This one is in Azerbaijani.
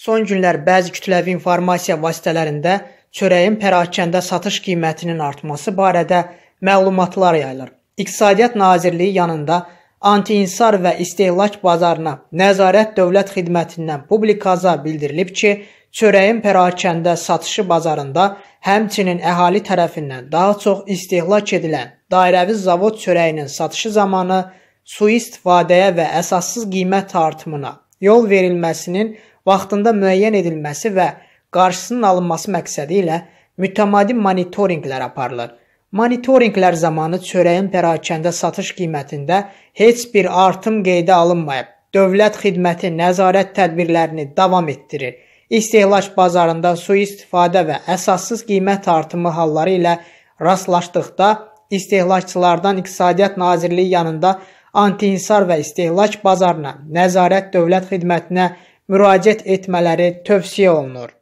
Son günlər bəzi kütləvi informasiya vasitələrində çörəyin pərakəndə satış qiymətinin artması barədə məlumatlar yayılır. İqtisadiyyat Nazirliyi yanında antiinsar və istehlak bazarına nəzarət dövlət xidmətindən publikaza bildirilib ki, çörəyin pərakəndə satışı bazarında həmçinin əhali tərəfindən daha çox istehlak edilən dairəvi zavod çörəyinin satışı zamanı sui-istifadəyə və əsassız qiymət artımına yol verilməsinin vaxtında müəyyən edilməsi və qarşısının alınması məqsədi ilə mütəmadi monitorinqlər aparılır. Monitorinqlər zamanı çörəyin pərakəndə satış qiymətində heç bir artım qeydə alınmayıb. Dövlət xidməti nəzarət tədbirlərini davam etdirir. İstehlak bazarında sui-istifadə və əsassız qiymət artımı halları ilə rastlaşdıqda istehlakçılardan İqtisadiyyat Nazirliyi yanında antiinsar və istehlak bazarına, nəzarət dövlət xidmətinə müraciət etmələri tövsiyə olunur.